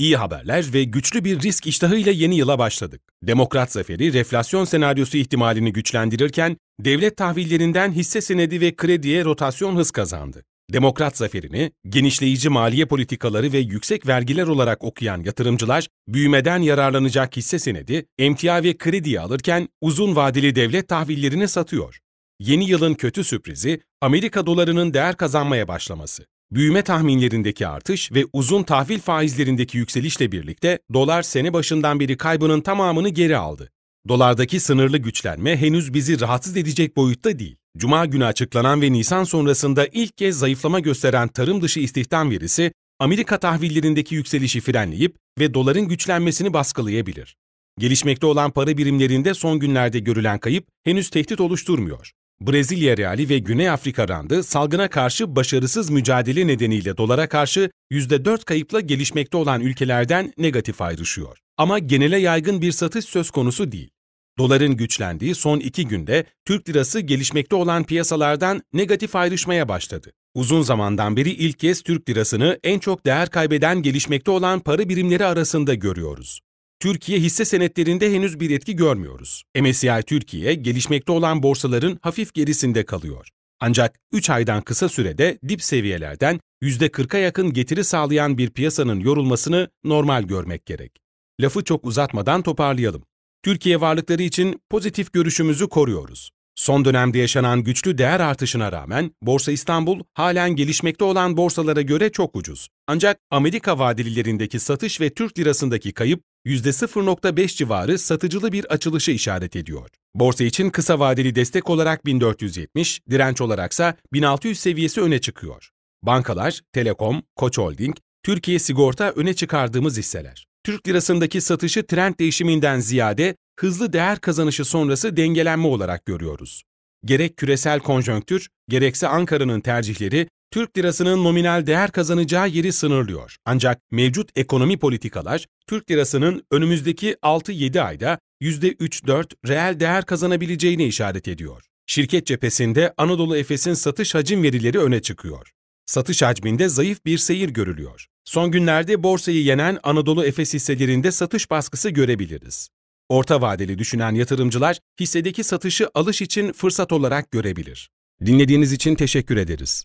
İyi haberler ve güçlü bir risk iştahıyla yeni yıla başladık. Demokrat zaferi reflasyon senaryosu ihtimalini güçlendirirken devlet tahvillerinden hisse senedi ve krediye rotasyon hız kazandı. Demokrat zaferini genişleyici maliye politikaları ve yüksek vergiler olarak okuyan yatırımcılar büyümeden yararlanacak hisse senedi, emtia ve krediye alırken uzun vadeli devlet tahvillerini satıyor. Yeni yılın kötü sürprizi Amerika dolarının değer kazanmaya başlaması büyüme tahminlerindeki artış ve uzun tahvil faizlerindeki yükselişle birlikte dolar sene başından beri kaybının tamamını geri aldı. Dolardaki sınırlı güçlenme henüz bizi rahatsız edecek boyutta değil. Cuma günü açıklanan ve Nisan sonrasında ilk kez zayıflama gösteren tarım dışı istihdam verisi, Amerika tahvillerindeki yükselişi frenleyip ve doların güçlenmesini baskılayabilir. Gelişmekte olan para birimlerinde son günlerde görülen kayıp henüz tehdit oluşturmuyor. Brezilya reali ve Güney Afrika randı salgına karşı başarısız mücadele nedeniyle dolara karşı %4 kayıpla gelişmekte olan ülkelerden negatif ayrışıyor. Ama genele yaygın bir satış söz konusu değil. Doların güçlendiği son iki günde Türk lirası gelişmekte olan piyasalardan negatif ayrışmaya başladı. Uzun zamandan beri ilk kez Türk lirasını en çok değer kaybeden gelişmekte olan para birimleri arasında görüyoruz. Türkiye hisse senetlerinde henüz bir etki görmüyoruz. MSCI Türkiye gelişmekte olan borsaların hafif gerisinde kalıyor. Ancak 3 aydan kısa sürede dip seviyelerden %40'a yakın getiri sağlayan bir piyasanın yorulmasını normal görmek gerek. Lafı çok uzatmadan toparlayalım. Türkiye varlıkları için pozitif görüşümüzü koruyoruz. Son dönemde yaşanan güçlü değer artışına rağmen Borsa İstanbul halen gelişmekte olan borsalara göre çok ucuz. Ancak Amerika vadelilerindeki satış ve Türk lirasındaki kayıp %0.5 civarı satıcılı bir açılışı işaret ediyor. Borsa için kısa vadeli destek olarak 1470, direnç olaraksa 1600 seviyesi öne çıkıyor. Bankalar, Telekom, Koç Holding, Türkiye Sigorta öne çıkardığımız hisseler. Türk lirasındaki satışı trend değişiminden ziyade hızlı değer kazanışı sonrası dengelenme olarak görüyoruz. Gerek küresel konjonktür, gerekse Ankara'nın tercihleri Türk lirasının nominal değer kazanacağı yeri sınırlıyor. Ancak mevcut ekonomi politikalar Türk lirasının önümüzdeki 6-7 ayda %3-4 reel değer kazanabileceğini işaret ediyor. Şirket cephesinde Anadolu Efes'in satış hacim verileri öne çıkıyor. Satış hacminde zayıf bir seyir görülüyor. Son günlerde borsayı yenen Anadolu Efes hisselerinde satış baskısı görebiliriz. Orta vadeli düşünen yatırımcılar hissedeki satışı alış için fırsat olarak görebilir. Dinlediğiniz için teşekkür ederiz.